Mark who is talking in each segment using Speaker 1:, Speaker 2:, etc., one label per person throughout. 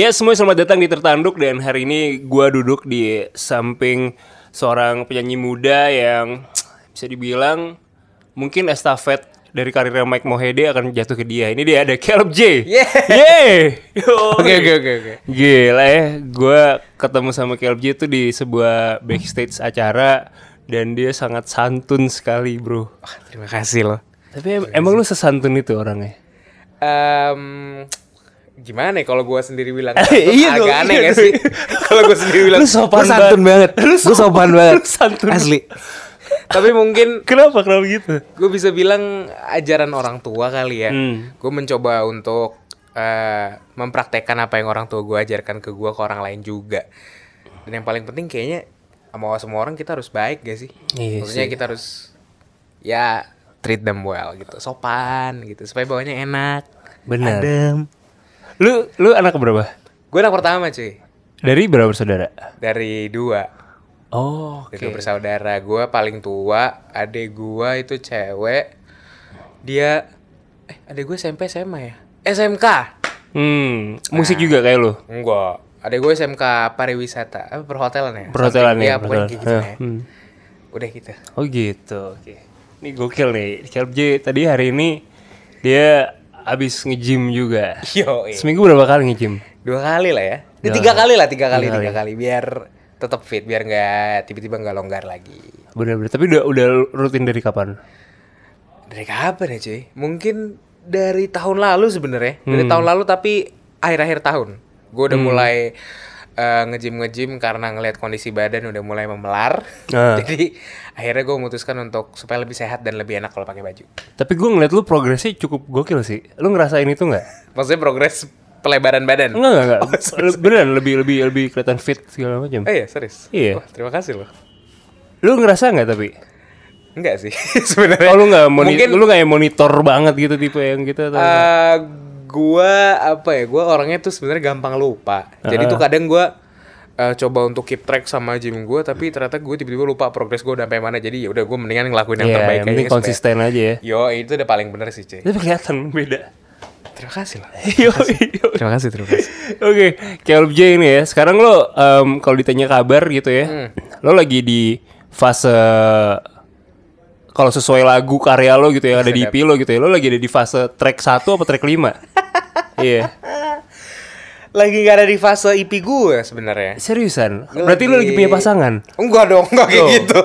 Speaker 1: Ya semua selamat datang di Tertanduk dan hari ini gue duduk di samping seorang penyanyi muda yang bisa dibilang mungkin estafet dari karirnya Mike Mohede akan jatuh ke dia. Ini dia ada Caleb J. Yeah. Oke oke oke oke. Gila ya, gue ketemu sama Caleb J itu di sebuah backstage acara dan dia sangat santun sekali bro. Oh, terima kasih loh. Tapi em terima emang kasih. lu sesantun itu orangnya?
Speaker 2: Um, gimana ya kalau gue sendiri bilang eh, iya agak iya dong, aneh iya gak sih kalau gue sendiri bilang lu sopan santun banget
Speaker 1: lu sopan, sopan banget lu santun asli
Speaker 2: tapi mungkin kenapa kenapa gitu gue bisa bilang ajaran orang tua kali ya hmm. gue mencoba untuk uh, mempraktekkan apa yang orang tua gue ajarkan ke gue ke orang lain juga dan yang paling penting kayaknya sama semua orang kita harus baik gak sih iya maksudnya sih. kita harus ya treat them well gitu sopan gitu supaya bawahnya enak
Speaker 1: benar lu lu anak berapa?
Speaker 2: Gue anak pertama cuy.
Speaker 1: Dari berapa bersaudara?
Speaker 2: Dari dua. Oh, Okay. Dari bersaudara. Gue paling tua. Adik gue itu cewek. Dia, eh adik gue SMP SMA ya? SMK. Hmm, musik juga kayak lu? Ah, enggak. Ada gue SMK pariwisata, apa perhotelan ya? Perhotelan Sampai ya, iya, gitu ah, ya perhotelan. Gitu ya. Udah gitu.
Speaker 1: Oh gitu, oke. Okay. Ini gokil nih, Kelp J tadi hari ini dia abis nge-gym juga. Yo, iya. Seminggu berapa kali nge-gym?
Speaker 2: Dua kali lah ya. Eh, Dua. Tiga kali lah, tiga kali, tiga, tiga kali. Biar tetap fit, biar nggak tiba-tiba nggak longgar lagi.
Speaker 1: Bener-bener. Tapi udah udah rutin dari kapan?
Speaker 2: Dari kapan ya cuy? Mungkin dari tahun lalu sebenarnya. Hmm. Dari tahun lalu tapi akhir-akhir tahun. Gue udah hmm. mulai ngejim eh, ngejim karena ngelihat kondisi badan udah mulai memelar uh. jadi akhirnya gue memutuskan untuk supaya lebih sehat dan lebih enak kalau pakai baju
Speaker 1: tapi gue ngeliat lu progresnya cukup gokil sih lu ngerasain itu nggak
Speaker 2: maksudnya progres pelebaran badan Nggak nggak. enggak.
Speaker 1: Oh, beneran lebih lebih lebih kelihatan fit segala macam oh, iya serius iya Wah, terima kasih loh lu ngerasa nggak tapi
Speaker 2: Enggak sih
Speaker 1: sebenarnya. Oh, lu nggak Mungkin... lu nggak monitor banget gitu tipe yang gitu? Atau uh,
Speaker 2: gue apa ya? gue orangnya tuh sebenarnya gampang lupa. Uh. Jadi tuh kadang gue uh, coba untuk keep track sama gym gue tapi ternyata gue tiba-tiba lupa progres gue udah sampai mana jadi ya udah gue mendingan ngelakuin yang yeah, terbaik yang aja konsisten supaya, aja ya yo itu udah paling bener sih cek tapi
Speaker 1: kelihatan beda terima kasih lah yo
Speaker 2: terima kasih, terima kasih. oke
Speaker 1: okay. Caleb ini ya sekarang lo um, kalau ditanya kabar gitu ya hmm. lo lagi di fase kalau sesuai lagu karya lo gitu ya ada di EP iya. lo gitu ya lo lagi ada di fase track 1 apa track 5 iya yeah.
Speaker 2: lagi gak ada di fase EP gue sebenarnya
Speaker 1: seriusan berarti lagi... lo lagi punya pasangan
Speaker 2: enggak dong enggak kayak oh. gitu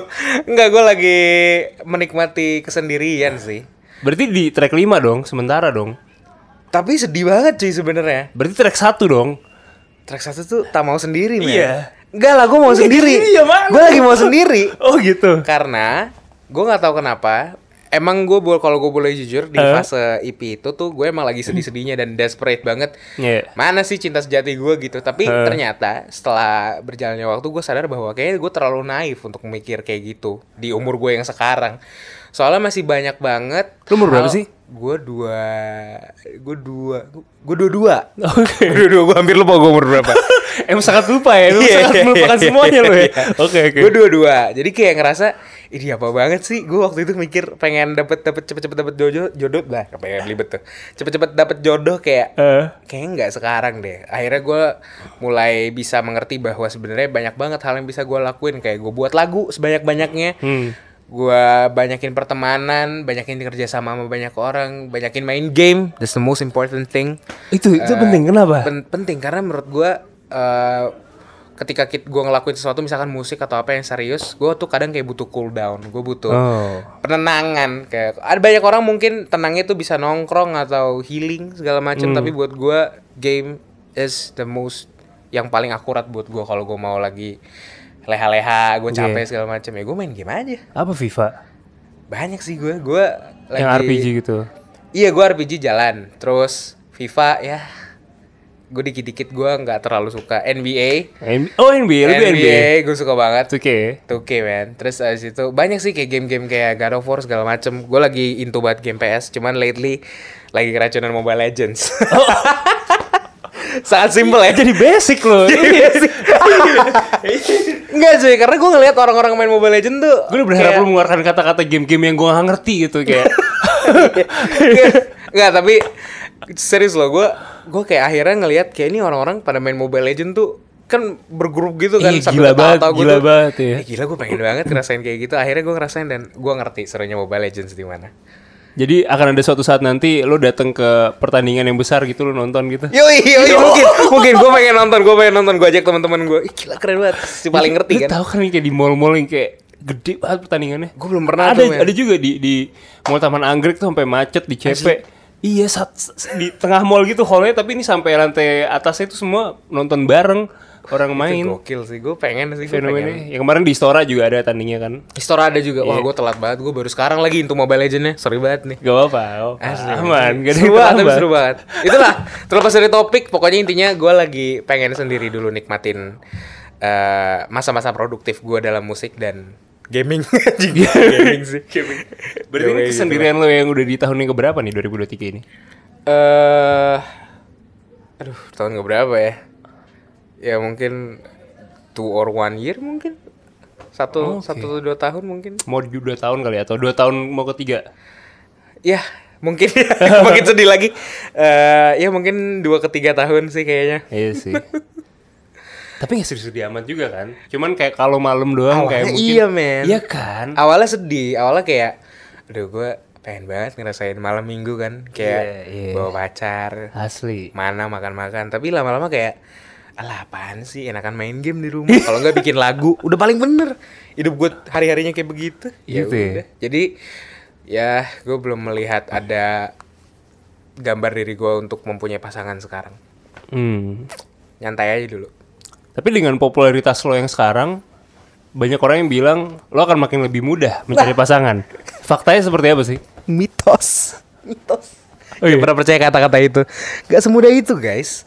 Speaker 2: enggak gue lagi menikmati kesendirian sih
Speaker 1: berarti di track 5 dong sementara dong
Speaker 2: tapi sedih banget sih sebenarnya
Speaker 1: berarti track 1 dong
Speaker 2: track 1 tuh tak mau sendiri men iya Enggak lah, gue mau iya, sendiri. Iya, gue lagi mau sendiri. Oh gitu. Karena gue nggak tahu kenapa emang gue boleh kalau gue boleh jujur di uh. fase IP itu tuh gue emang lagi sedih-sedihnya dan desperate banget yeah. mana sih cinta sejati gue gitu tapi uh. ternyata setelah berjalannya waktu gue sadar bahwa kayaknya gue terlalu naif untuk mikir kayak gitu di umur gue yang sekarang Soalnya masih banyak banget. Lu umur berapa sih? Gue dua, gue dua, gue dua dua. Oke. Okay. Dua dua, gue hampir lupa gue umur berapa. Emang sangat lupa ya, emang yeah, sangat iya, melupakan yeah, semuanya yeah, lo ya. Iya. Oke yeah. oke. Okay, okay. Gue dua dua, jadi kayak ngerasa ini apa banget sih? Gue waktu itu mikir pengen dapet dapet cepet cepet dapet jodoh jodoh lah, kepengen libet tuh. Cepet cepet dapet jodoh kayak uh. kayaknya nggak sekarang deh. Akhirnya gue mulai bisa mengerti bahwa sebenarnya banyak banget hal yang bisa gue lakuin kayak gue buat lagu sebanyak banyaknya. Hmm gue banyakin pertemanan, banyakin kerja sama sama banyak orang, banyakin main game. That's the most important thing. Itu itu uh, penting kenapa? Pen penting karena menurut gue uh, ketika gue ngelakuin sesuatu misalkan musik atau apa yang serius, gue tuh kadang kayak butuh cool down, gue butuh oh. penenangan. Kayak ada banyak orang mungkin tenangnya tuh bisa nongkrong atau healing segala macam, hmm. tapi buat gue game is the most yang paling akurat buat gue kalau gue mau lagi leha-leha gue iya. capek yeah. segala macam ya gue main game aja apa FIFA banyak sih gue gue lagi... yang RPG gitu iya gue RPG jalan terus FIFA ya gue dikit-dikit gue nggak terlalu suka NBA
Speaker 1: M oh NBA NBA, NBA.
Speaker 2: gue suka banget 2K 2K man terus abis itu banyak sih kayak game-game kayak God of War segala macem gue lagi into banget game PS cuman lately lagi keracunan Mobile Legends oh. sangat simpel ya jadi basic loh jadi basic Enggak cuy, karena gue ngeliat orang-orang main Mobile Legend tuh Gue udah berharap kayak... lu
Speaker 1: mengeluarkan kata-kata game-game yang gue gak ngerti gitu kayak
Speaker 2: Enggak, tapi serius loh gue gue kayak akhirnya ngeliat kayak ini orang-orang pada main Mobile Legend tuh kan bergrup gitu kan Iyi, sambil gila banget gila gitu. banget ya. gila gue pengen banget ngerasain kayak gitu akhirnya gue ngerasain dan gue ngerti serunya Mobile Legends di mana
Speaker 1: jadi akan ada suatu saat nanti lo datang ke pertandingan yang besar gitu lo nonton gitu. Yo yo Yo. mungkin mungkin gue pengen
Speaker 2: nonton, gue pengen nonton, gue ajak teman-teman gue. Ih, gila
Speaker 1: keren banget. Si paling ngerti kan. Tahu kan kayak di mall-mall yang kayak gede banget pertandingannya. Gue belum pernah ada tuh, ada juga di di Mall Taman Anggrek tuh sampai macet di CP. Asli. Iya, saat di tengah mall gitu hallnya tapi ini sampai lantai atasnya itu semua nonton bareng orang main. Itu gokil sih, gue pengen sih. Fenomena pengen. Ya, kemarin di Istora juga ada tandingnya
Speaker 2: kan. Istora ada juga. Wah, iya. gue telat banget. Gue baru sekarang lagi untuk Mobile Legends-nya. Seru banget nih. Gak apa-apa. Oh, Asli. Aman. Gak seru banget, tapi seru banget. Itulah, terlepas dari topik, pokoknya intinya gue lagi pengen sendiri dulu nikmatin eh, masa-masa produktif gue dalam musik dan gaming juga gaming sih gaming. berarti ini gitu. kesendirian lo
Speaker 1: yang udah di tahun yang
Speaker 2: keberapa nih 2023 ini eh uh, aduh tahun keberapa ya ya mungkin two or one year mungkin satu oh, okay. satu dua tahun mungkin mau dua tahun kali ya atau dua tahun mau ketiga ya mungkin mungkin sedih lagi uh, ya mungkin dua ketiga tahun sih kayaknya iya sih
Speaker 1: tapi nggak sedih-sedih amat juga kan cuman kayak kalau malam doang awalnya kayak mungkin iya
Speaker 2: men iya kan awalnya sedih awalnya kayak aduh gue pengen banget ngerasain malam minggu kan kayak yeah, yeah. bawa pacar asli mana makan-makan tapi lama-lama kayak alah apaan sih enakan main game di rumah kalau nggak bikin lagu udah paling bener hidup gue hari harinya kayak begitu ya gitu ya? udah jadi ya gue belum melihat ada gambar diri gue untuk mempunyai pasangan sekarang hmm. nyantai aja dulu
Speaker 1: tapi dengan popularitas lo yang sekarang banyak orang yang bilang lo akan makin lebih mudah mencari nah. pasangan faktanya seperti apa sih mitos
Speaker 2: mitos Oh iya. pernah percaya kata-kata itu Gak semudah itu guys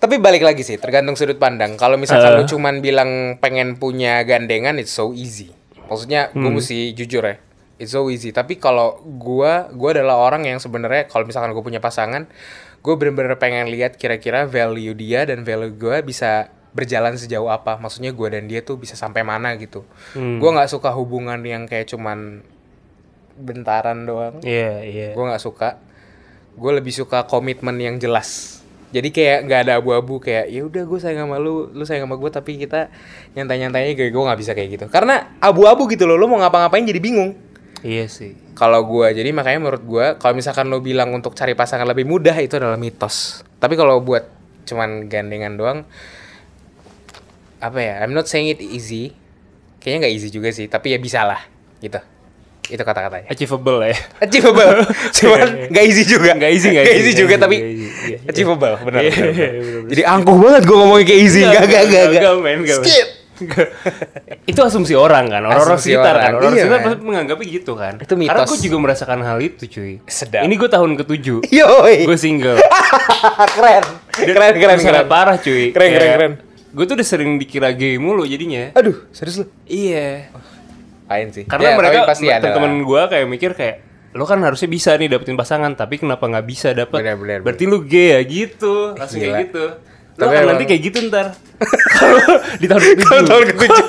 Speaker 2: tapi balik lagi sih, tergantung sudut pandang. Kalau misalkan uh. lu eh. cuman bilang pengen punya gandengan, it's so easy. Maksudnya hmm. gue mesti jujur ya, it's so easy. Tapi kalau gue, gue adalah orang yang sebenarnya kalau misalkan gue punya pasangan, gue bener-bener pengen lihat kira-kira value dia dan value gue bisa berjalan sejauh apa. Maksudnya gue dan dia tuh bisa sampai mana gitu. Hmm. Gue nggak suka hubungan yang kayak cuman bentaran doang. Iya, yeah, iya. Yeah. Gue nggak suka. Gue lebih suka komitmen yang jelas jadi kayak nggak ada abu-abu kayak ya udah gue sayang sama lu lu sayang sama gue tapi kita nyantai nyantainya kayak gue nggak bisa kayak gitu karena abu-abu gitu loh lu mau ngapa-ngapain jadi bingung iya sih kalau gue jadi makanya menurut gue kalau misalkan lo bilang untuk cari pasangan lebih mudah itu adalah mitos tapi kalau buat cuman gandengan doang apa ya I'm not saying it easy kayaknya nggak easy juga sih tapi ya bisa lah gitu itu kata-katanya achievable ya achievable cuman iya, iya. nggak easy juga nggak easy nggak easy, easy juga easy, tapi easy. Yeah, achievable yeah. Iya, benar jadi angkuh banget
Speaker 1: gue ngomongin kayak easy nggak nggak nggak nggak skip itu asumsi orang kan orang orang sekitar kan orang iya, sekitar pasti menganggapnya gitu kan itu mitos karena gue juga merasakan hal itu cuy sedap ini gue tahun ketujuh gue single
Speaker 2: keren
Speaker 1: keren keren keren parah cuy keren keren keren gue tuh udah sering dikira gay mulu jadinya
Speaker 2: aduh serius lu iya
Speaker 1: ngapain sih karena ya, mereka pasti ada temen gue kayak mikir kayak lo kan harusnya bisa nih dapetin pasangan tapi kenapa nggak bisa dapet bener, bener, berarti bener. lu gay ya gitu langsung kayak gitu lo tapi kan emang... nanti kayak gitu ntar
Speaker 2: di tahun ketujuh tahun ketujuh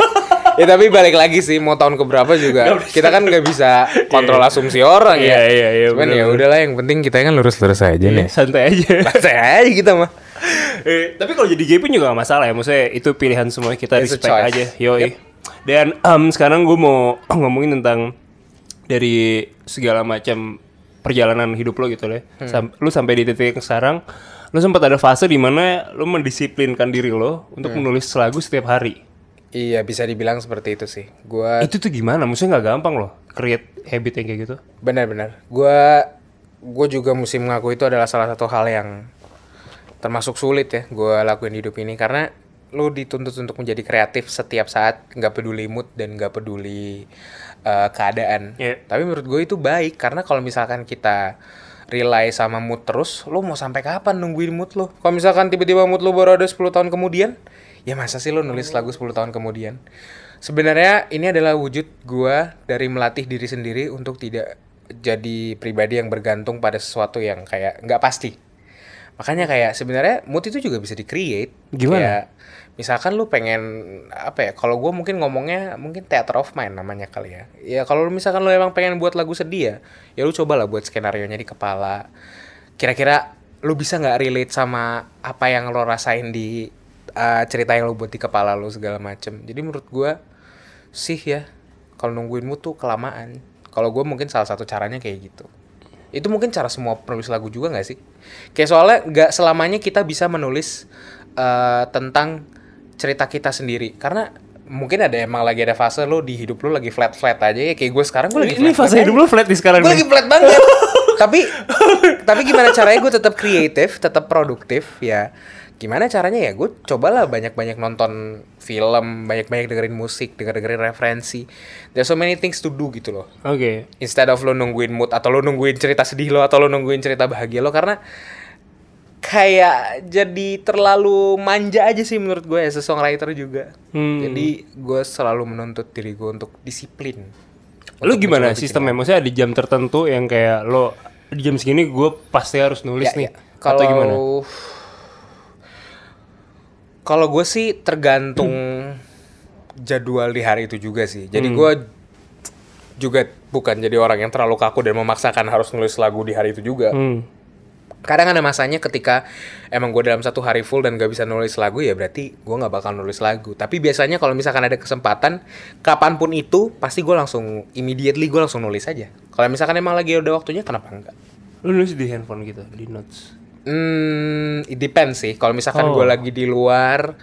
Speaker 2: ya tapi balik lagi sih mau tahun keberapa juga kita kan nggak bisa iya, kontrol iya. asumsi orang ya iya, iya, iya cuman ya udahlah yang penting kita kan lurus-lurus aja nih santai aja santai aja kita mah eh, tapi kalau jadi gay
Speaker 1: pun juga gak masalah ya maksudnya itu pilihan semua kita It's respect aja yoi yep. Dan um, sekarang gue mau ngomongin tentang dari segala macam perjalanan hidup lo gitu loh. Hmm. lu sampai di titik yang sekarang, lu sempat ada fase di mana lu mendisiplinkan diri lo untuk hmm. menulis lagu setiap hari.
Speaker 2: Iya, bisa dibilang seperti itu sih. Gua Itu
Speaker 1: tuh gimana? Maksudnya nggak gampang loh create habit yang kayak gitu.
Speaker 2: Benar-benar. Gua gue juga mesti mengaku itu adalah salah satu hal yang termasuk sulit ya gue lakuin di hidup ini karena lu dituntut untuk menjadi kreatif setiap saat nggak peduli mood dan nggak peduli uh, keadaan yeah. tapi menurut gue itu baik karena kalau misalkan kita rely sama mood terus lu mau sampai kapan nungguin mood lu? kalau misalkan tiba-tiba mood lu baru ada 10 tahun kemudian ya masa sih lu nulis lagu 10 tahun kemudian sebenarnya ini adalah wujud gue dari melatih diri sendiri untuk tidak jadi pribadi yang bergantung pada sesuatu yang kayak nggak pasti makanya kayak sebenarnya mood itu juga bisa di create gimana kayak, misalkan lu pengen apa ya kalau gue mungkin ngomongnya mungkin theater of mind namanya kali ya ya kalau misalkan lu emang pengen buat lagu sedih ya ya lu cobalah buat skenario nya di kepala kira-kira lu bisa nggak relate sama apa yang lo rasain di uh, cerita yang lu buat di kepala lu segala macem jadi menurut gue sih ya kalau nungguin mutu tuh kelamaan kalau gue mungkin salah satu caranya kayak gitu itu mungkin cara semua penulis lagu juga nggak sih kayak soalnya nggak selamanya kita bisa menulis uh, tentang cerita kita sendiri karena mungkin ada emang lagi ada fase lo di hidup lo lagi flat flat aja ya kayak gue sekarang gue lagi ini flat fase flat hidup lo flat di sekarang gue lagi flat banget tapi tapi gimana caranya gue tetap kreatif tetap produktif ya gimana caranya ya gue cobalah banyak banyak nonton film banyak banyak dengerin musik denger dengerin referensi there's so many things to do gitu loh oke okay. instead of lo nungguin mood atau lo nungguin cerita sedih lo atau lo nungguin cerita bahagia lo karena kayak jadi terlalu manja aja sih menurut gue ya a songwriter juga. Hmm. Jadi gue selalu menuntut diri gue untuk disiplin.
Speaker 1: Lu gimana sistemnya? Maksudnya ada jam tertentu yang kayak lo di jam segini
Speaker 2: gue pasti harus nulis ya, nih ya. Kalo, atau gimana? Kalau gue sih tergantung jadwal di hari itu juga sih. Jadi hmm. gue juga bukan jadi orang yang terlalu kaku dan memaksakan harus nulis lagu di hari itu juga. Hmm kadang ada masanya ketika emang gue dalam satu hari full dan gak bisa nulis lagu ya berarti gue nggak bakal nulis lagu tapi biasanya kalau misalkan ada kesempatan kapanpun itu pasti gue langsung immediately gue langsung nulis aja kalau misalkan emang lagi udah waktunya kenapa enggak lu nulis di handphone gitu
Speaker 1: di notes
Speaker 2: hmm it depends sih kalau misalkan oh. gue lagi di luar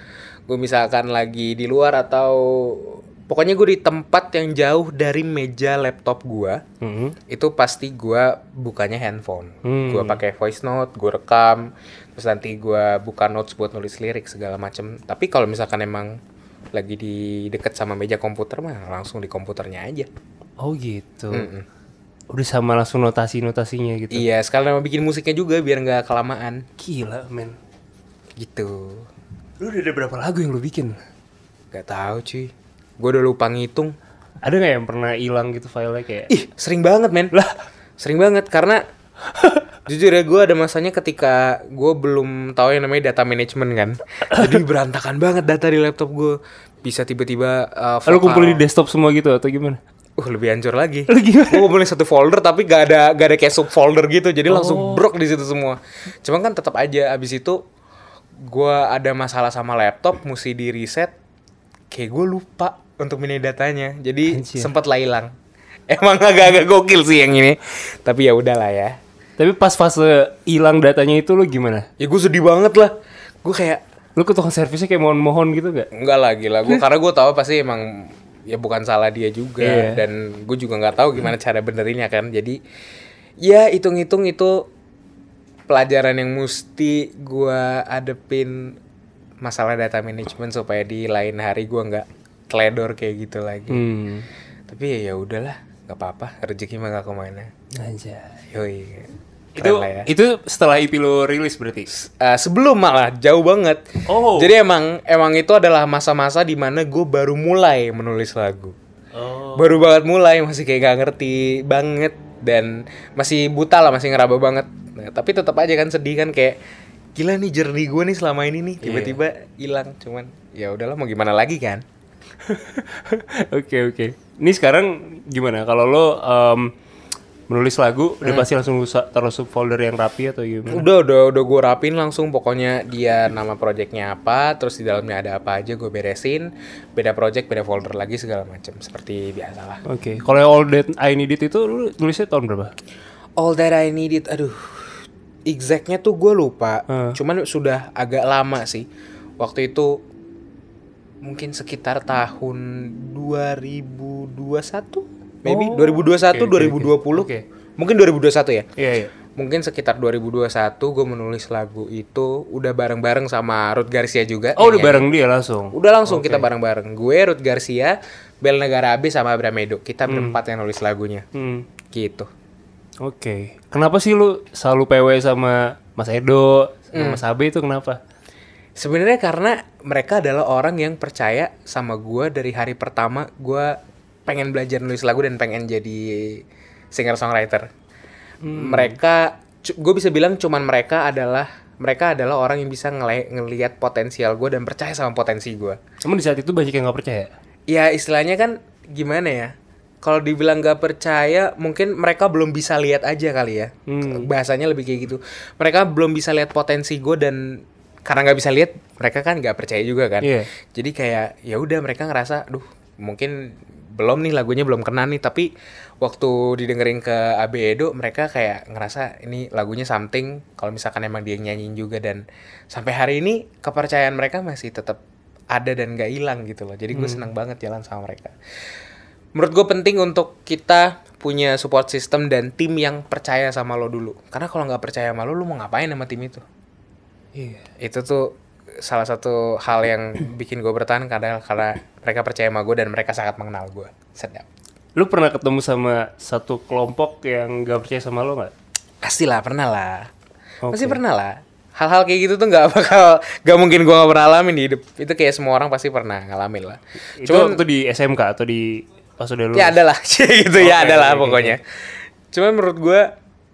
Speaker 2: gue misalkan lagi di luar atau pokoknya gue di tempat yang jauh dari meja laptop gue hmm. itu pasti gue bukanya handphone hmm. gue pakai voice note gue rekam terus nanti gue buka notes buat nulis lirik segala macem tapi kalau misalkan emang lagi di deket sama meja komputer mah langsung di komputernya aja
Speaker 1: oh gitu mm hmm udah sama langsung notasi notasinya gitu iya
Speaker 2: sekalian mau bikin musiknya juga biar nggak kelamaan gila men gitu lu udah ada berapa lagu yang lu bikin Gak tau cuy gue udah lupa ngitung ada nggak yang pernah hilang gitu filenya kayak ih sering banget men lah sering banget karena jujur ya gue ada masanya ketika gue belum tahu yang namanya data management kan jadi berantakan banget data di laptop gue bisa tiba-tiba uh, lo kumpulin di
Speaker 1: desktop semua gitu atau gimana
Speaker 2: uh lebih hancur lagi. Gue beli satu folder tapi gak ada gak ada kayak sub folder gitu, jadi oh. langsung brok di situ semua. cuma kan tetap aja abis itu gue ada masalah sama laptop, mesti di reset. Kayak gue lupa untuk mini datanya. Jadi sempat lah hilang. Emang agak-agak gokil sih yang ini. Tapi ya udahlah ya. Tapi
Speaker 1: pas fase hilang datanya itu lo gimana? Ya gue sedih banget lah. Gue kayak lu ke tukang
Speaker 2: servisnya kayak mohon-mohon gitu gak? Enggak lah gue karena gue tahu pasti emang ya bukan salah dia juga yeah. dan gue juga nggak tahu gimana cara benerinnya kan jadi ya hitung-hitung itu pelajaran yang mesti gue adepin masalah data management supaya di lain hari gue nggak teledor kayak gitu lagi hmm. tapi ya ya udahlah nggak apa-apa rezeki mah gak kemana aja yoi itu ya. itu setelah IP lo rilis berarti uh, sebelum malah jauh banget oh jadi emang emang itu adalah masa-masa dimana gue baru mulai menulis lagu oh. baru banget mulai masih kayak gak ngerti banget dan masih buta lah masih ngeraba banget nah, tapi tetap aja kan sedih kan kayak gila nih jernih gue nih selama ini nih iya. tiba-tiba hilang -tiba yeah. cuman ya udahlah mau gimana lagi kan okay, okay. Ini
Speaker 1: sekarang gimana? Kalau lo um, menulis lagu hmm. udah pasti langsung taruh subfolder
Speaker 2: yang rapi atau gimana? Udah udah udah gue rapin langsung pokoknya dia nama projectnya apa terus di dalamnya ada apa aja gue beresin beda project beda folder lagi segala macam seperti biasa lah.
Speaker 1: Oke okay. kalau all that I needed itu lu tulisnya tahun berapa?
Speaker 2: All that I needed aduh exactnya tuh gue lupa uh. cuman sudah agak lama sih waktu itu mungkin sekitar tahun 2021 maybe oh. 2021 okay, 2020 okay. mungkin 2021 ya yeah, yeah. mungkin sekitar 2021 gue menulis lagu itu udah bareng-bareng sama Ruth Garcia juga oh udah ya. bareng
Speaker 1: dia langsung udah langsung okay. kita
Speaker 2: bareng-bareng gue Ruth Garcia Bel Negara Abis sama Abramedo kita hmm. berempat yang nulis lagunya hmm. gitu oke okay.
Speaker 1: kenapa sih lu
Speaker 2: selalu PW sama Mas Edo sama hmm. Mas Abi itu kenapa Sebenarnya karena mereka adalah orang yang percaya sama gue dari hari pertama gue pengen belajar nulis lagu dan pengen jadi singer songwriter. Hmm. Mereka, gue bisa bilang cuman mereka adalah mereka adalah orang yang bisa ngel ngelihat potensial gue dan percaya sama potensi gue. Kamu di saat itu banyak yang nggak percaya. Ya istilahnya kan gimana ya? Kalau dibilang gak percaya, mungkin mereka belum bisa lihat aja kali ya. Hmm. Bahasanya lebih kayak gitu. Mereka belum bisa lihat potensi gue dan karena nggak bisa lihat mereka kan nggak percaya juga kan yeah. jadi kayak ya udah mereka ngerasa duh mungkin belum nih lagunya belum kena nih tapi waktu didengerin ke Abedo Edo mereka kayak ngerasa ini lagunya something kalau misalkan emang dia nyanyiin juga dan sampai hari ini kepercayaan mereka masih tetap ada dan gak hilang gitu loh jadi gue hmm. senang banget jalan sama mereka menurut gue penting untuk kita punya support system dan tim yang percaya sama lo dulu karena kalau nggak percaya sama lo lo mau ngapain sama tim itu Iya. Itu tuh salah satu hal yang bikin gue bertahan karena karena mereka percaya sama gue dan mereka sangat mengenal gue. Sedap.
Speaker 1: Lu pernah ketemu sama satu kelompok yang gak percaya sama lo gak?
Speaker 2: Pasti lah, pernah lah. Okay. Pasti pernah lah. Hal-hal kayak gitu tuh gak bakal, gak mungkin gue gak pernah alamin di hidup. Itu kayak semua orang pasti pernah ngalamin lah. Itu Cuman, waktu di SMK atau di pas udah lulus? Ya ada lah, gitu okay, ya ada lah okay. pokoknya. Cuman menurut gue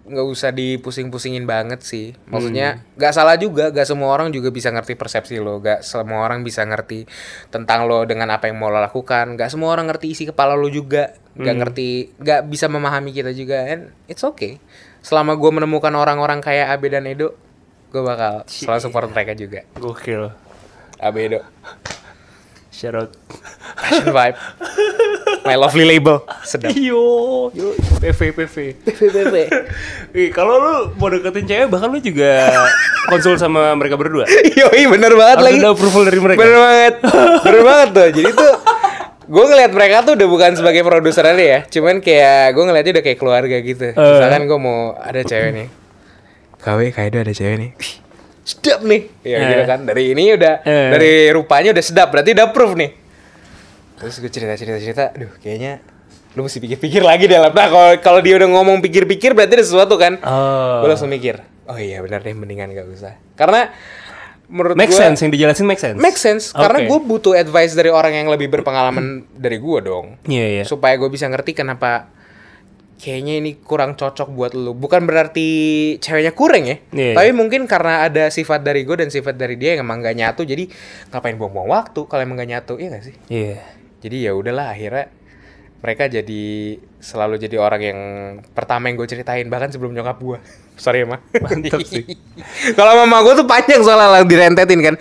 Speaker 2: nggak usah dipusing-pusingin banget sih. Maksudnya hmm. nggak hmm. salah juga, nggak semua orang juga bisa ngerti persepsi lo, nggak semua orang bisa ngerti tentang lo dengan apa yang mau lo lakukan, nggak semua orang ngerti isi kepala lo juga, nggak hmm. ngerti, nggak bisa memahami kita juga, and it's okay. Selama gue menemukan orang-orang kayak Abe dan Edo, gue bakal selalu support mereka juga. Gokil. Abe Edo. Shout out Passion Vibe. My lovely label.
Speaker 1: Sedap. Yo, yo, PV, PV. PV, PV. Kalau lu mau deketin cewek, bahkan lu juga konsul sama mereka berdua. Yoi, bener banget Harus lagi. Ada approval
Speaker 2: dari mereka. Bener banget. Bener banget tuh. Jadi tuh gue ngeliat mereka tuh udah bukan sebagai produser aja ya. Cuman kayak gue ngeliatnya udah kayak keluarga gitu. Uh. Misalkan gue mau ada cewek nih. KW, Kaido ada cewek nih sedap nih ya yeah. gitu eh. kan dari ini udah yeah. dari rupanya udah sedap berarti udah proof nih terus gue cerita cerita cerita duh kayaknya lu mesti pikir-pikir lagi dalam nah kalau kalau dia udah ngomong pikir-pikir berarti ada sesuatu kan oh. gue langsung mikir oh iya benar deh mendingan gak usah karena menurut make gua, sense yang
Speaker 1: dijelasin make sense make sense okay. karena gue
Speaker 2: butuh advice dari orang yang lebih berpengalaman dari gue dong yeah, yeah. supaya gue bisa ngerti kenapa kayaknya ini kurang cocok buat lu. Bukan berarti ceweknya kurang ya, yeah, tapi yeah. mungkin karena ada sifat dari gue dan sifat dari dia yang emang gak nyatu, jadi ngapain buang-buang waktu kalau emang gak nyatu, iya gak sih? Iya. Yeah. Jadi ya udahlah akhirnya mereka jadi selalu jadi orang yang pertama yang gue ceritain bahkan sebelum nyokap gue sorry ya mah mantap sih kalau mama gue tuh panjang soalnya direntetin kan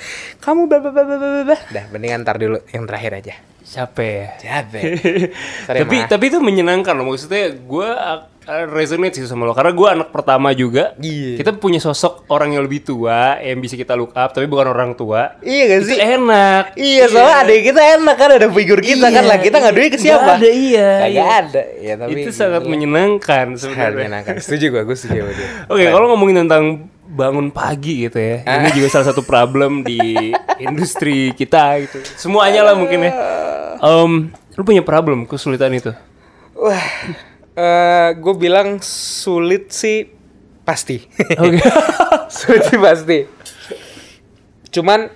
Speaker 2: kamu bla bla bla bla bla dah mendingan ntar dulu yang terakhir aja capek ya capek tapi
Speaker 1: tapi itu menyenangkan loh maksudnya gue eh, resonate sih sama lo karena gue anak pertama juga iya. kita punya sosok orang yang lebih tua yang bisa kita look up tapi bukan orang tua
Speaker 2: iya gak sih itu enak iya, iya. soalnya ada kita enak kan ada figur kita iya, kan lah iya. kita iya. duit ke siapa gak ada iya gak iya. ada ya tapi itu iya, sangat iya.
Speaker 1: menyenangkan sebenarnya menyenangkan setuju gue gue setuju oke kalau ngomongin tentang bangun pagi gitu ya. Ah. Ini juga salah satu problem di industri kita gitu.
Speaker 2: Semuanya lah mungkin ya. Ah.
Speaker 1: Um, lu punya problem kesulitan itu?
Speaker 2: Wah, uh, eh, gue bilang sulit sih pasti. Okay. sulit sih pasti. Cuman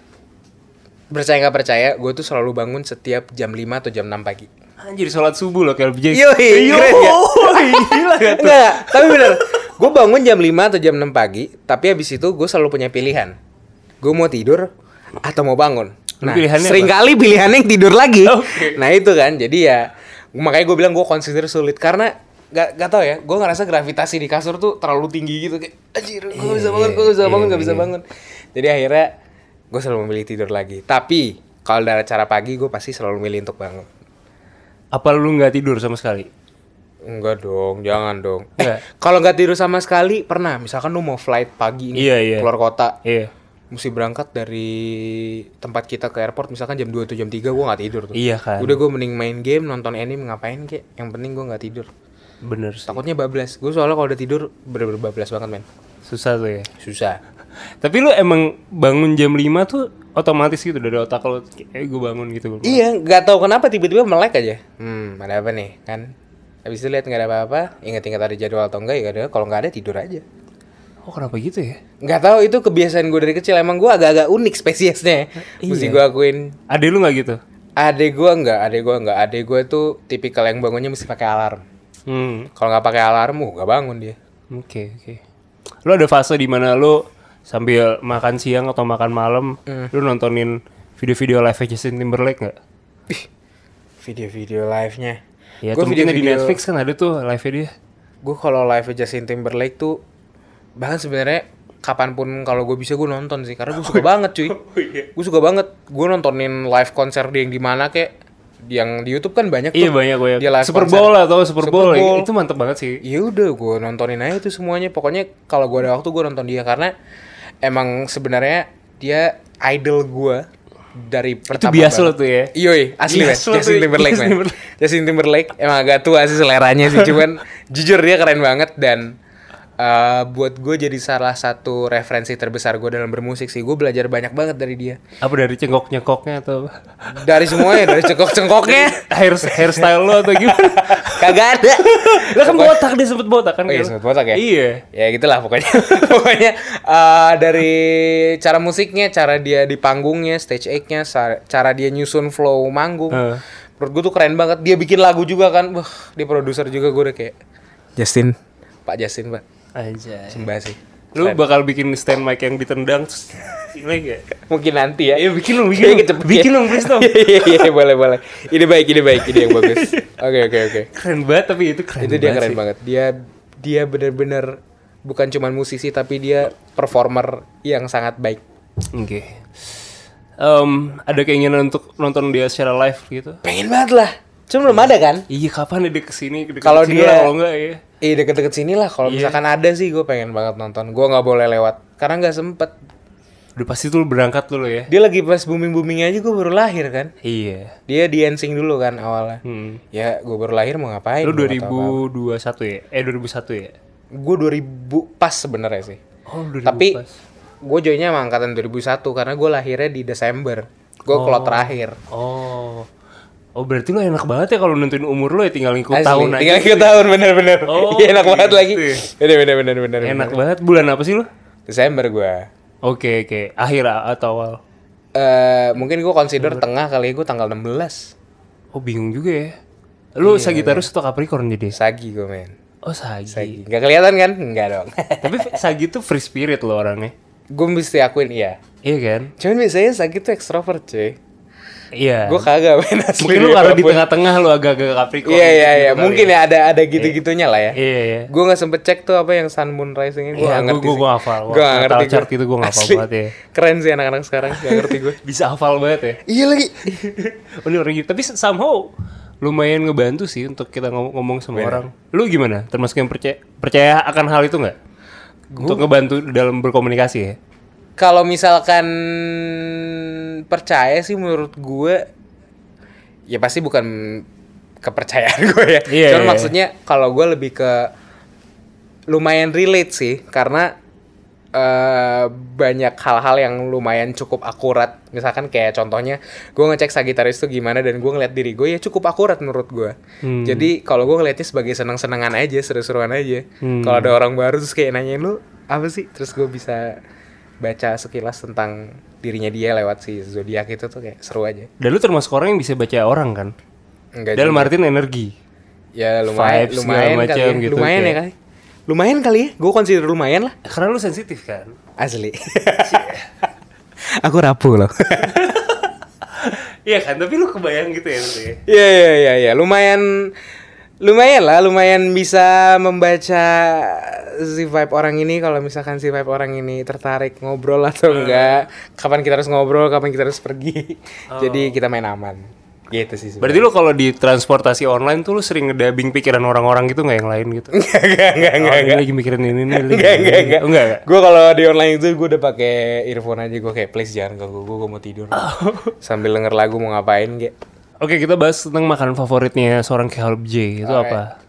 Speaker 2: percaya nggak percaya, gue tuh selalu bangun setiap jam 5 atau jam 6 pagi. Anjir, sholat subuh loh kalau Yoi, yo keren ya? gila gak tuh? Nggak, tapi bener. Gue bangun jam 5 atau jam 6 pagi, tapi abis itu gue selalu punya pilihan. Gue mau tidur atau mau bangun.
Speaker 1: Nah, pilihannya seringkali apa? pilihannya yang
Speaker 2: tidur lagi. Okay. Nah itu kan, jadi ya makanya gue bilang gue consider sulit karena gak, gak tau ya, gue ngerasa gravitasi di kasur tuh terlalu tinggi gitu kayak anjir gue yeah, bisa iya, bangun, gue bisa iya, bangun, yeah, gak bisa iya. bangun. Jadi akhirnya gue selalu memilih tidur lagi. Tapi kalau dari cara pagi gue pasti selalu memilih untuk bangun.
Speaker 1: Apa lu nggak tidur
Speaker 2: sama sekali? Enggak dong, jangan dong. Eh, kalau nggak tidur sama sekali pernah, misalkan lu mau flight pagi ini yeah, yeah. keluar kota. Yeah mesti berangkat dari tempat kita ke airport misalkan jam 2 atau jam 3 gue gak tidur tuh. Iya kan. Udah gue mending main game, nonton anime, ngapain kek. Yang penting gue gak tidur. Bener sih. Takutnya bablas. Gue soalnya kalau udah tidur bener-bener bablas banget men. Susah tuh ya? Susah.
Speaker 1: Tapi lu emang bangun jam 5 tuh otomatis gitu dari
Speaker 2: otak lo kayak eh, gue bangun gitu. Iya, gak tahu kenapa tiba-tiba melek aja. Hmm, ada apa nih kan? Habis itu lihat nggak ada apa-apa, inget-inget ada jadwal atau enggak ya ada. Kalau nggak ada tidur aja. Kok kenapa gitu ya? Gak tau itu kebiasaan gue dari kecil. Emang gue agak-agak unik spesiesnya. Iya. Mesti gue akuin. Ade lu gak gitu? Ade gue nggak. Ade gue nggak. Ade gue tuh tipikal yang bangunnya mesti pakai alarm. Hmm. Kalau nggak pakai alarm, uh, gak bangun dia. Oke okay, oke.
Speaker 1: Okay. Lu ada fase di mana lu sambil makan siang atau makan malam, hmm. lu nontonin video-video live Justin Timberlake gak?
Speaker 2: Video-video live-nya. Ya, gua video, video di Netflix kan ada tuh live-nya dia. Gue kalau live Justin Timberlake tuh bahkan sebenarnya kapanpun kalau gue bisa gue nonton sih karena gue oh, iya. oh, iya. suka banget cuy gue suka banget gue nontonin live konser dia yang di mana kayak yang di YouTube kan banyak iya, tuh. Iya banyak gue. Dia Super Bowl lah tau Super, Super Bowl. Itu mantep banget sih. Iya udah gue nontonin aja itu semuanya. Pokoknya kalau gue ada waktu gue nonton dia karena emang sebenarnya dia idol gue dari pertama. Itu biasa lo tuh ya. iyo iya. asli bias Justin ya? Timberlake Justin Timberlake emang agak tua sih seleranya sih cuman jujur dia keren banget dan uh, buat gue jadi salah satu referensi terbesar gue dalam bermusik sih. Gue belajar banyak banget dari dia. Apa dari cengkok-cengkoknya
Speaker 1: atau? Dari semuanya, dari cengkok-cengkoknya. Hair hairstyle
Speaker 2: lo atau gimana? Kagak ada.
Speaker 1: Lo kan pokoknya... botak dia sempet botak kan?
Speaker 2: Oh, iya sempet botak ya. Iya. Ya gitulah pokoknya. pokoknya uh, dari cara musiknya, cara dia di panggungnya, stage act-nya, cara dia nyusun flow manggung. Uh. Menurut gue tuh keren banget. Dia bikin lagu juga kan. Wah, dia produser juga gue udah kayak Justin, Pak Justin, Pak. Aja. Sembah sih.
Speaker 1: Lu Selain. bakal bikin stand mic yang ditendang terus lagi ya? Mungkin nanti ya. Iya, bikin dong, bikin. Iya, dong. Ya. bikin dong, please dong. Iya iya, iya,
Speaker 2: iya, boleh, boleh. Ini baik, ini baik, ini yang bagus. Oke, okay, oke, okay, oke. Okay. Keren banget tapi itu keren. Itu dia keren sih. banget. Dia dia benar-benar bukan cuman musisi tapi dia performer yang sangat baik. Oke. Okay. Um,
Speaker 1: ada keinginan untuk nonton dia secara live gitu? Pengen banget
Speaker 2: lah. Cuma belum ada kan? Iya kapan dia kesini? Kalau dia kalau enggak ya. Iya deket-deket sini lah. Kalau yeah. misalkan ada sih, gue pengen banget nonton. Gue nggak boleh lewat karena nggak sempet. Udah pasti tuh berangkat dulu ya. Dia lagi pas booming boomingnya aja gue baru lahir kan. Iya. Dia di dulu kan awalnya. Hmm. Ya gue baru lahir mau ngapain? Lu 2021 ya? Eh 2001 ya? Gue 2000 pas sebenarnya sih. Oh 2000 Tapi gue joinnya sama angkatan 2001 karena gue lahirnya di Desember. Gue oh. terakhir. Oh.
Speaker 1: Oh berarti gak enak banget ya kalau nentuin umur lo ya tinggal ngikut Asli, tahun tinggal aja. Tinggal gitu ngikut ya? tahun bener-bener. Oh, iya enak gitu. banget lagi. Bener bener Enak bener. banget. Bulan apa sih lo? Desember gue. Oke okay, oke. Akhir atau awal? uh, mungkin
Speaker 2: gue consider Ber tengah kali ya, gue tanggal 16. Oh bingung juga ya. Lo iya, Sagittarius atau Capricorn jadi? Sagi gue men. Oh Sagi. Sagi. Gak kelihatan kan? Enggak dong. Tapi Sagi tuh free spirit lo orangnya. Gue mesti akuin iya. Iya kan? Cuman biasanya Sagi tuh extrovert cuy. Iya. Gue kagak main asli. Mungkin lu karena di tengah-tengah lu agak-agak Capricorn. Iya iya gitu iya. Mungkin ya. ya ada ada iya. gitu-gitunya lah ya. Iya iya. Gue nggak sempet cek tuh apa yang Sun Moon Rising ini. gue yeah, ngerti. Gue gue hafal. Gue nggak ngerti. Chart itu gue nggak hafal banget ya. Keren sih anak-anak sekarang. Gak ngerti gue. Bisa hafal
Speaker 1: banget ya. Iya lagi. Udah orang Tapi somehow lumayan ngebantu sih untuk kita ngomong, ngomong sama Bener. orang. Lu gimana? Termasuk yang percaya percaya akan hal itu nggak? Untuk ngebantu dalam berkomunikasi ya?
Speaker 2: Kalau misalkan percaya sih menurut gue ya pasti bukan kepercayaan gue ya. Yeah, Cuman yeah. maksudnya iya. kalau gue lebih ke lumayan relate sih karena uh, banyak hal-hal yang lumayan cukup akurat. Misalkan kayak contohnya gue ngecek Sagitarius tuh gimana dan gue ngeliat diri gue ya cukup akurat menurut gue. Hmm. Jadi kalau gue ngeliatnya sebagai senang-senangan aja, seru-seruan aja. Hmm. Kalau ada orang baru terus kayak nanyain lu apa sih? Terus gue bisa baca sekilas tentang dirinya dia lewat si zodiak itu tuh kayak seru aja.
Speaker 1: Dan lu termasuk orang yang bisa baca orang kan? Enggak. Dalam Martin energi. Ya lumayan, Vibes, lumayan macam kali, ya. gitu. Lumayan ya kayak. ya kali.
Speaker 2: Lumayan kali ya, gue consider lumayan lah. Eh, karena lu sensitif kan? Asli. Iya. Aku rapuh loh.
Speaker 1: Iya kan, tapi lu kebayang gitu ya, ya? Iya,
Speaker 2: iya, iya, ya. lumayan lumayan lah lumayan bisa membaca si vibe orang ini kalau misalkan si vibe orang ini tertarik ngobrol atau enggak kapan kita harus ngobrol kapan kita harus pergi oh. jadi kita main aman gitu sih sebenernya. berarti
Speaker 1: lo kalau di transportasi online tuh lo sering ngedabing pikiran orang-orang gitu nggak yang lain gitu Nggak nggak
Speaker 2: nggak enggak, oh, enggak. lagi
Speaker 1: mikirin ini nih oh, nggak nggak nggak. nggak
Speaker 2: gue kalau di online itu gue udah pakai earphone aja gue kayak please jangan ganggu gue gue mau tidur oh. sambil denger lagu mau ngapain gak?
Speaker 1: Oke, kita bahas tentang makanan favoritnya seorang J Itu okay. apa?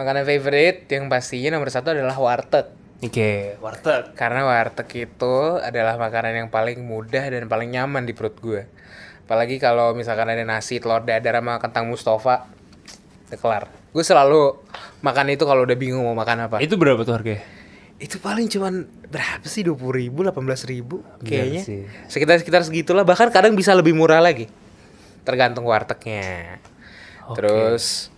Speaker 2: Makanan favorit yang pastinya nomor satu adalah warteg. Oke, okay, warteg. Karena warteg itu adalah makanan yang paling mudah dan paling nyaman di perut gue. Apalagi kalau misalkan ada nasi, telur dadar sama kentang Mustafa, udah kelar. Gue selalu makan itu kalau udah bingung mau makan apa. Itu berapa tuh harganya? Itu paling cuman berapa sih? 20 ribu, 18 ribu iya kayaknya. Sekitar-sekitar segitulah, bahkan kadang bisa lebih murah lagi tergantung wartegnya okay. terus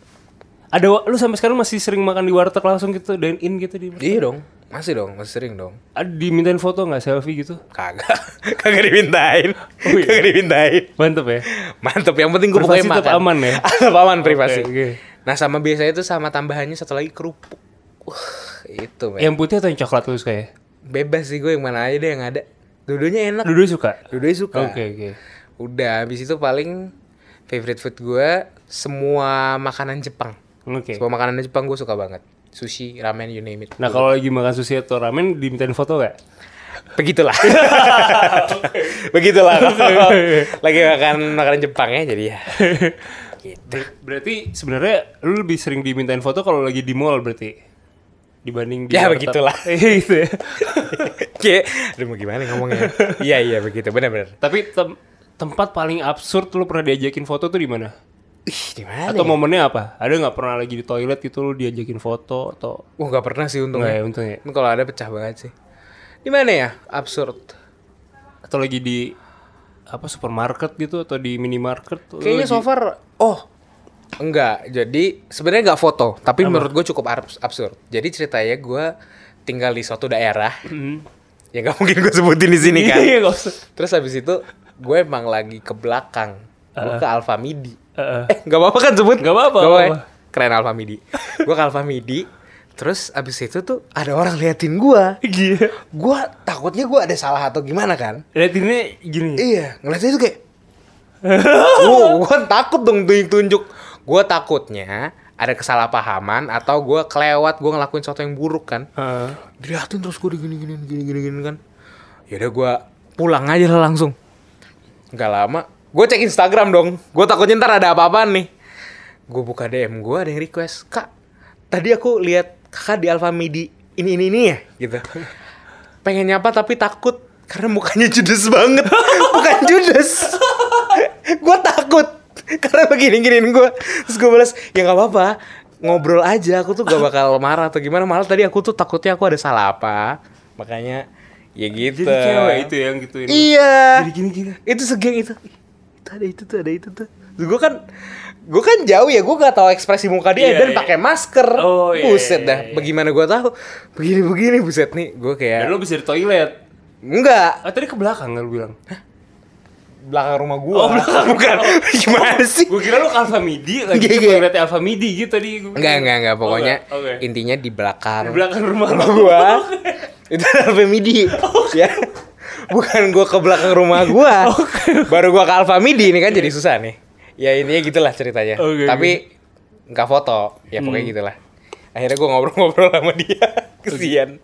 Speaker 1: ada lu sampai sekarang masih sering makan di warteg langsung gitu dine in gitu di warteg? iya dong masih dong masih sering dong ada dimintain foto nggak selfie gitu kagak
Speaker 2: kagak dimintain oh, iya. kagak dimintain mantep ya mantep yang penting gue pokoknya makan aman ya tetap aman privasi okay, okay. nah sama biasanya itu sama tambahannya satu lagi kerupuk uh, itu man. yang
Speaker 1: putih atau yang coklat lu suka ya
Speaker 2: bebas sih gue yang mana aja deh yang ada dudunya enak dudunya suka dudunya suka oke okay, oke okay udah habis itu paling favorite food gue semua makanan Jepang okay. semua makanan Jepang gue suka banget sushi ramen you name it nah kalau lagi
Speaker 1: makan sushi atau ramen dimintain foto
Speaker 2: gak begitulah begitulah lagi makan makanan Jepang ya jadi ya gitu. berarti
Speaker 1: sebenarnya lu lebih sering dimintain foto kalau lagi di mall berarti dibanding di ya begitulah iya, gitu ya Oke, aduh mau gimana ngomongnya iya iya begitu benar-benar tapi tempat paling absurd lu pernah diajakin foto tuh di mana? Ih, di mana? Atau ya? momennya apa? Ada nggak pernah lagi di toilet gitu lu diajakin foto atau?
Speaker 2: oh, nggak pernah sih untungnya. Nggak ya, untungnya.
Speaker 1: Kalau ada pecah banget sih. Di mana ya? Absurd. Atau lagi di apa
Speaker 2: supermarket gitu atau di minimarket? Kayaknya lagi... so far oh enggak. Jadi sebenarnya nggak foto, tapi apa? menurut gue cukup absurd. Jadi ceritanya gue tinggal di suatu daerah. Mm -hmm. Ya nggak mungkin gue sebutin di sini kan. Iya, Terus habis itu gue emang lagi ke belakang uh, gue ke Alfamidi uh, uh. eh nggak apa-apa kan sebut nggak apa-apa, gak apa-apa. keren Alfamidi gue ke Alfa Midi, terus abis itu tuh ada orang liatin gue iya gue takutnya gue ada salah atau gimana kan liatinnya gini iya ngeliatnya itu kayak Oh, gue takut dong tunjuk tunjuk gue takutnya ada kesalahpahaman atau gue kelewat gue ngelakuin sesuatu yang buruk kan uh. diliatin terus gue digini gini gini gini gini kan yaudah gue pulang aja lah langsung nggak lama gue cek Instagram dong gue takutnya ntar ada apa-apaan nih gue buka DM gue ada yang request kak tadi aku lihat kakak di Midi ini ini ini ya gitu pengen nyapa tapi takut karena mukanya judes banget bukan judes gue takut karena begini giniin gue terus gue balas ya nggak apa-apa ngobrol aja aku tuh gak bakal marah atau gimana malah tadi aku tuh takutnya aku ada salah apa makanya ya gitu jadi cewek itu yang iya jadi gini gini itu segeng itu itu ada itu tuh ada itu tuh gue kan gue kan jauh ya gue gak tahu ekspresi muka dia yeah, dan yeah. pakai masker oh, yeah, buset iya, dah yeah, yeah. bagaimana gue tahu begini begini buset nih gue kayak dan lo bisa di toilet enggak ah, tadi ke belakang nggak kan lu bilang belakang rumah
Speaker 1: gue oh belakang bukan oh. gimana sih gue kira lu alfa midi lagi yeah, yeah. ngeliat alfa midi gitu
Speaker 2: tadi enggak enggak enggak oh, pokoknya oh, okay. intinya di belakang di belakang rumah, rumah gue itu Alfa Midi ya bukan gue ke belakang rumah gue okay. baru gue ke Alfa Midi ini kan jadi susah nih ya intinya gitulah ceritanya okay, tapi nggak foto ya pokoknya hmm. gitulah akhirnya gue ngobrol-ngobrol sama dia kesian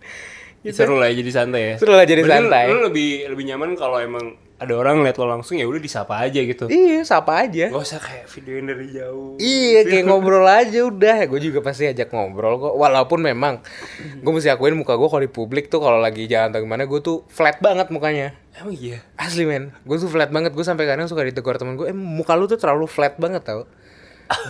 Speaker 2: gitu.
Speaker 1: seru lah ya, jadi santai ya seru lah jadi Berarti santai lu lebih lebih nyaman kalau emang ada orang lihat lo langsung ya udah
Speaker 2: disapa aja gitu iya sapa aja gak usah kayak videoin dari jauh iya kayak ngobrol aja udah gue juga pasti ajak ngobrol kok walaupun memang gue mesti akuin muka gue kalau di publik tuh kalau lagi jalan atau gimana gue tuh flat banget mukanya emang iya asli men gue tuh flat banget gue sampai kadang suka ditegur temen gue eh muka lu tuh terlalu flat banget tau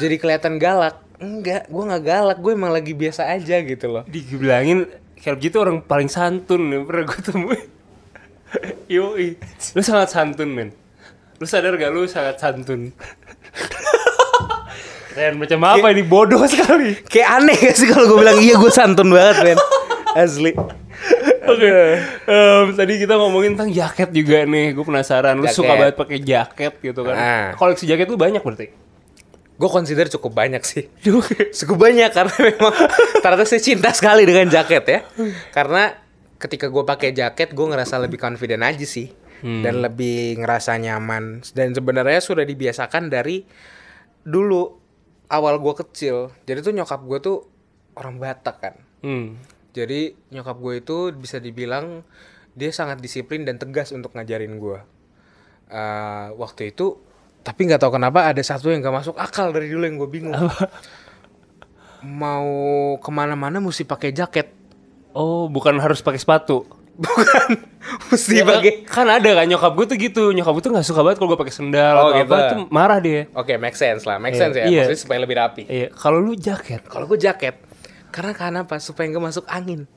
Speaker 2: jadi kelihatan galak enggak gue nggak galak gue emang lagi biasa aja gitu loh dibilangin kayak gitu orang paling
Speaker 1: santun yang pernah gue temuin Yoi. Lu sangat santun, men. Lu sadar gak lu sangat santun? Ren macam apa kayak, ini bodoh sekali.
Speaker 2: Kayak aneh gak sih kalau gue bilang iya gue santun banget, men.
Speaker 1: Asli.
Speaker 2: Oke.
Speaker 1: Okay. Um, tadi kita ngomongin tentang jaket juga nih. Gue penasaran. Lu suka banget pakai
Speaker 2: jaket gitu kan? Nah. Koleksi jaket lu banyak berarti? Gue consider cukup banyak sih. cukup banyak karena memang ternyata saya cinta sekali dengan jaket ya. Karena ketika gue pakai jaket gue ngerasa lebih confident aja sih hmm. dan lebih ngerasa nyaman dan sebenarnya sudah dibiasakan dari dulu awal gue kecil jadi tuh nyokap gue tuh orang Batak kan hmm. jadi nyokap gue itu bisa dibilang dia sangat disiplin dan tegas untuk ngajarin gue uh, waktu itu tapi nggak tahu kenapa ada satu yang gak masuk akal dari dulu yang gue bingung mau kemana-mana mesti pakai jaket Oh, bukan harus pakai sepatu.
Speaker 1: Bukan. Mesti ya, pakai. Eh, kan ada kan nyokap gue tuh gitu. Nyokap gue tuh gak suka banget kalau gue pakai sendal oh, atau gitu. apa tuh
Speaker 2: marah dia. Oke, okay, make sense lah. Make yeah. sense ya. Yeah. Maksudnya
Speaker 1: supaya lebih rapi. Iya. Yeah. Kalau lu
Speaker 2: jaket. Kalau gue jaket. Karena karena apa? Supaya gak masuk angin.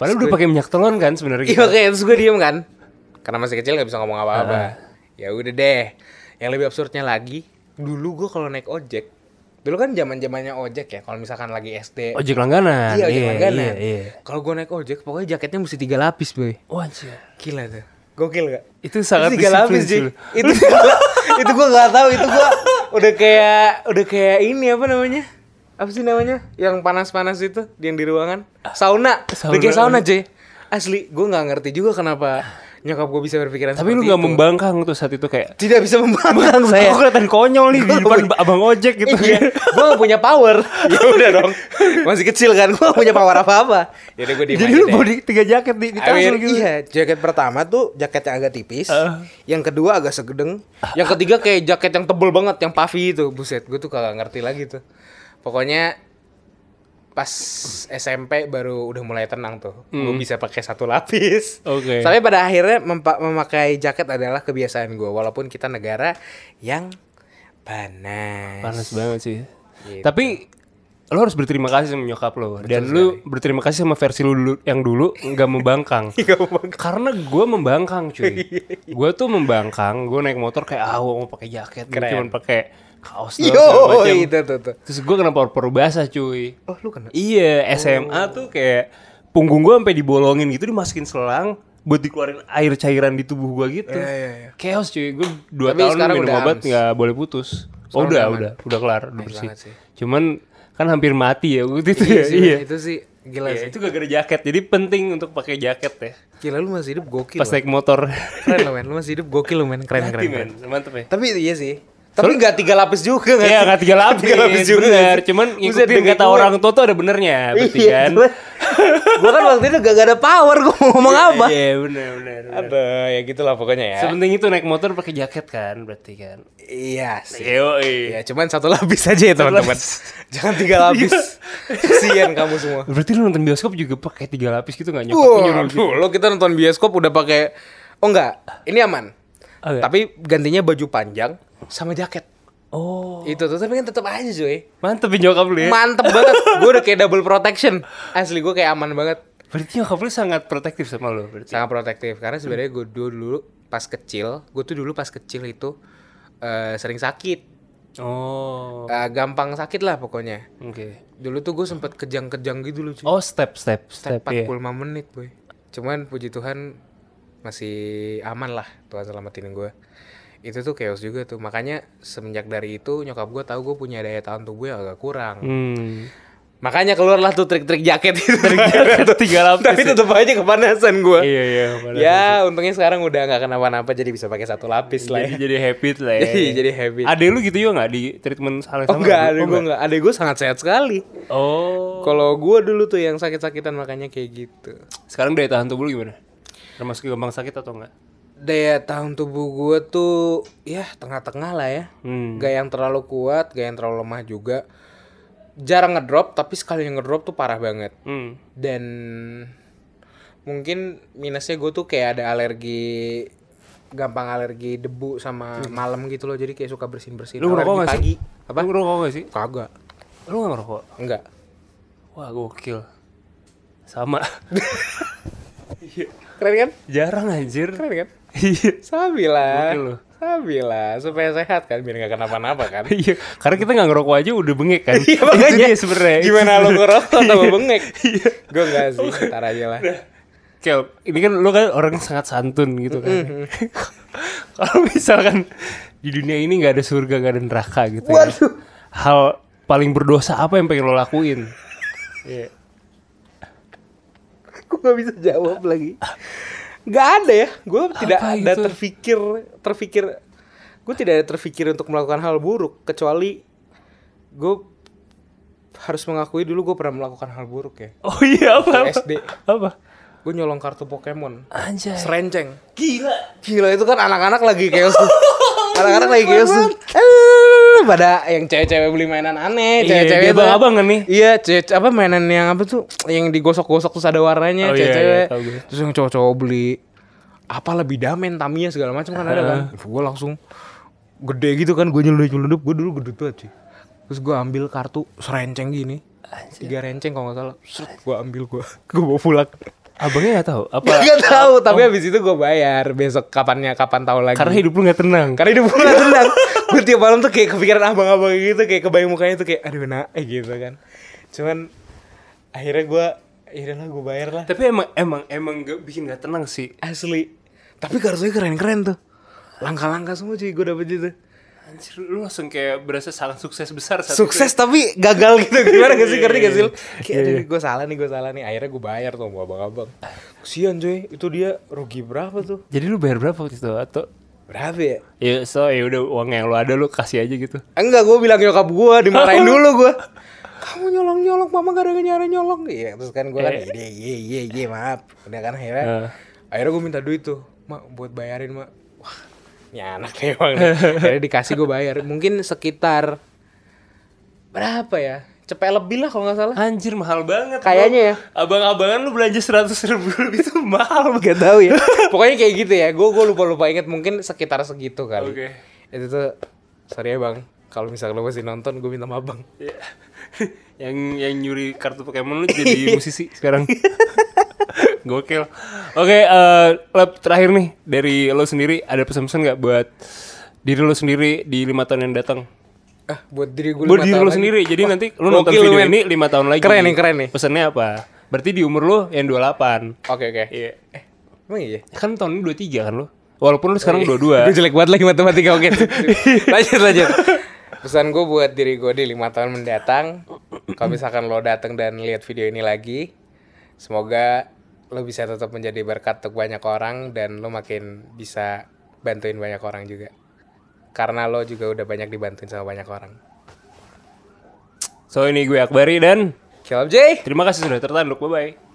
Speaker 2: Padahal Sekur... udah pakai minyak telon kan sebenarnya. Iya, oke, terus gue diem kan. Karena masih kecil gak bisa ngomong apa-apa. Uh. Ya udah deh. Yang lebih absurdnya lagi, dulu gue kalau naik ojek Dulu kan zaman zamannya ojek ya, kalau misalkan lagi SD. Ojek langganan. Iya, ojek iya, langganan. Iya, iya. Kalau gue naik ojek, pokoknya jaketnya mesti tiga lapis, boy. wah oh, Gila tuh. Gokil gak? Itu sangat tiga lapis, sih Itu itu gue gak tau itu gue udah kayak udah kayak ini apa namanya? Apa sih namanya? Yang panas-panas itu yang di ruangan. Sauna. Ah, sauna. Udah kayak sauna, Jay. Asli, gue nggak ngerti juga kenapa nyokap gue bisa berpikiran tapi lu nggak membangkang tuh saat itu kayak tidak bisa membangkang saya gue kelihatan konyol nih di depan abang ojek gitu iya, gue gak punya power ya udah dong masih kecil kan gue gak punya power apa apa ya jadi gue jadi lu body tiga jaket di, di kasur gitu iya jaket pertama tuh jaket yang agak tipis yang kedua agak segedeng yang ketiga kayak jaket yang tebel banget yang puffy itu buset gue tuh kagak ngerti lagi tuh pokoknya pas SMP baru udah mulai tenang tuh. Mm. Gue bisa pakai satu lapis. Oke. Okay. Tapi pada akhirnya memakai jaket adalah kebiasaan gue walaupun kita negara yang panas. Panas banget sih. Gitu. Tapi lo harus berterima kasih sama nyokap lo Betul dan
Speaker 1: lo berterima kasih sama versi lo dulu, yang dulu nggak membangkang. membangkang karena gue membangkang cuy gue tuh membangkang gue naik motor kayak ah gue mau pakai jaket gue cuma pakai
Speaker 2: kaos Yo, macam. itu tuh, tuh.
Speaker 1: Terus gue kena paru-paru basah cuy. Oh lu kena? Iya SMA oh. tuh kayak punggung gue sampai dibolongin gitu dimasukin selang buat dikeluarin air cairan di tubuh gue gitu. Yeah, yeah, yeah. Chaos cuy, gue dua Tapi tahun minum obat nggak boleh putus. oh, udah, aman. udah, udah kelar, udah bersih. Cuman kan hampir mati ya waktu itu iya, ya. Sih, iya. Itu sih gila iya, sih. Itu gara-gara jaket. Jadi penting untuk pakai
Speaker 2: jaket ya. Gila lu masih hidup gokil. Pas naik motor. Keren lo men, lu masih hidup gokil lu men, keren keren. keren. Mantep ya. Tapi iya sih, tapi nggak tiga
Speaker 1: lapis juga kan? Iya nggak tiga lapis. tiga lapis juga. Bener. Cuman ngikutin kata gue. orang tua tuh ada benernya, berarti iya, kan? gue kan waktu itu gak, ada power gue mau ngomong iya, apa? Iya
Speaker 2: bener benar Ada ya gitulah pokoknya ya. Sepenting
Speaker 1: itu naik motor pakai jaket kan,
Speaker 2: berarti kan? Iya sih. iya. Ya cuman satu lapis aja ya teman-teman. Jangan tiga lapis. Iya. Kasian kamu semua.
Speaker 1: Berarti lu nonton bioskop juga pakai tiga lapis gitu nggak nyokap? Wow, gitu.
Speaker 2: lo kita nonton bioskop udah pakai Oh enggak, ini aman. Okay. Tapi gantinya baju panjang sama jaket. Oh. Itu tuh tapi kan tetap aja cuy. Mantep ya nyokap lu ya. Mantep banget. gue udah kayak double protection. Asli gue kayak aman banget. Berarti nyokap lu sangat protektif sama lu. Berarti. Sangat protektif karena sebenarnya gue dulu, dulu pas kecil, gue tuh dulu pas kecil itu uh, sering sakit. Oh. Uh, gampang sakit lah pokoknya. Oke. Okay. Dulu tuh gue sempet kejang-kejang gitu loh. Cuy. Oh, step step step. step 45 yeah. menit, boy. Cuman puji Tuhan masih aman lah Tuhan selamatin gue itu tuh chaos juga tuh makanya semenjak dari itu nyokap gue tahu gue punya daya tahan tubuh yang agak kurang hmm. makanya keluarlah tuh trik-trik jaket itu jaket tiga lapis tapi ya. tetap aja kepanasan gue iya iya ya untungnya sekarang udah nggak kenapa-napa jadi bisa pakai satu lapis lagi lah ya. jadi habit lah ya jadi, jadi habit ade lu gitu
Speaker 1: juga nggak di treatment hal
Speaker 2: oh, sama oh, enggak ade gue nggak ade oh, gue sangat sehat sekali oh kalau gue dulu tuh yang sakit-sakitan makanya kayak gitu sekarang daya tahan tubuh lu gimana termasuk gampang sakit atau enggak daya tahan tubuh gue tuh ya tengah-tengah lah ya hmm. gak yang terlalu kuat gak yang terlalu lemah juga jarang ngedrop tapi sekali ngedrop tuh parah banget hmm. dan mungkin minusnya gue tuh kayak ada alergi gampang alergi debu sama hmm. malam gitu loh jadi kayak suka bersin bersin lu ngerokok gak sih apa lu ngerokok gak sih kagak lu gak ngerokok enggak wah gokil sama
Speaker 1: iya Keren kan? Jarang anjir. Keren kan? Iya. Sabi lah. Sabi lah, supaya sehat kan, biar gak kenapa-napa kan. iya, karena kita gak ngerokok aja udah bengek kan. iya makanya. Itu dia sebenernya. Gimana lo ngerokok atau iya. bengek?
Speaker 2: iya. Gue gak sih, ntar aja lah.
Speaker 1: Kayak ini kan lo kan orang yang sangat santun gitu kan. Kalau misalkan di dunia ini gak ada surga nggak ada neraka gitu. Ya. Waduh. Hal paling berdosa apa yang pengen lo lakuin?
Speaker 2: Iya gue nggak bisa jawab lagi nggak ada ya gue tidak itu? ada terfikir terfikir gue tidak ada terfikir untuk melakukan hal buruk kecuali gue harus mengakui dulu gue pernah melakukan hal buruk ya. Oh iya apa? apa? SD. Apa? Gue nyolong kartu Pokemon. Anjay. Serenceng. Gila. Gila itu kan anak-anak lagi kayak anak-anak lagi kayak lu pada yang cewek-cewek beli mainan aneh, iya, cewek-cewek iya, abang kan nih. Iya, cewek apa mainan yang apa tuh yang digosok-gosok terus ada warnanya, cewek-cewek. Oh, iya, iya, terus yang cowok-cowok beli apa lebih damen Tamiya segala macam kan uh. ada kan. Gue langsung gede gitu kan gue nyelundup-nyelundup, gue dulu gede tuh sih. Terus gue ambil kartu serenceng gini. Tiga renceng kalau gak salah. gue ambil gue.
Speaker 1: Gue bawa pulang. Abangnya gak tahu
Speaker 2: apa? Gak tahu, tapi oh. habis itu gue bayar besok kapannya kapan tahu lagi. Karena hidup
Speaker 1: lu gak tenang. Karena hidup
Speaker 2: gue gak tenang. gue tiap malam tuh kayak kepikiran abang-abang gitu, kayak kebayang mukanya tuh kayak aduh nak, eh, gitu kan. Cuman akhirnya gue akhirnya lah gue bayar lah. Tapi emang emang emang
Speaker 1: gak, bikin gak tenang sih asli. Tapi kartunya keren-keren tuh. Langkah-langkah semua cuy gue dapet itu. Anjir, lu langsung kayak berasa salah sukses besar saat Sukses itu. Ya? tapi gagal gitu Gimana gak sih, ngerti gak sih iya, iya. Kayak
Speaker 2: gue salah nih, gue salah nih Akhirnya gue bayar tuh sama abang-abang Kesian cuy, itu dia rugi berapa tuh
Speaker 1: Jadi lu bayar berapa waktu itu? Atau Berapa ya? Ya so ya udah uang yang lu ada lu kasih aja gitu Enggak, gue bilang nyokap gue, dimarahin dulu
Speaker 2: gue kamu nyolong nyolong mama gak ada nyari nyolong iya terus kan gue kan eh. iya, iya iya iya maaf udah kan akhirnya uh. akhirnya gue minta duit tuh mak buat bayarin mak ya anak nih bang jadi dikasih gue bayar mungkin sekitar berapa ya cepet
Speaker 1: lebih lah kalau nggak salah anjir mahal banget kayaknya ya
Speaker 2: abang-abangan lu belanja seratus ribu itu mahal gak tau ya pokoknya kayak gitu ya gue gue lupa lupa inget mungkin sekitar segitu kali okay. itu tuh sorry ya bang kalau misalnya lu masih nonton gue minta maaf bang iya. yang yang nyuri kartu Pokemon lu jadi musisi sekarang Gokil.
Speaker 1: Oke, okay, uh, eh, terakhir nih dari lo sendiri ada pesan-pesan nggak buat diri lo sendiri di lima tahun yang datang?
Speaker 2: Ah, buat diri gue buat diri lo sendiri. Jadi Wah, nanti lo nonton video man. ini lima tahun lagi. Keren nih, keren
Speaker 1: nih. Pesannya apa? Berarti di umur lo yang 28. Oke, okay, oke. Okay. Iya. Eh,
Speaker 2: emang iya? Kan tahun ini 23 kan lo? Walaupun lo sekarang dua-dua. Iya. Gue jelek banget lagi matematika oke. lanjut lanjut. Pesan gue buat diri gue di lima tahun mendatang, kalau misalkan lo datang dan lihat video ini lagi, semoga lo bisa tetap menjadi berkat untuk banyak orang dan lo makin bisa bantuin banyak orang juga karena lo juga udah banyak dibantuin sama banyak orang so ini gue Akbari dan Kelab J terima kasih sudah tertarik bye bye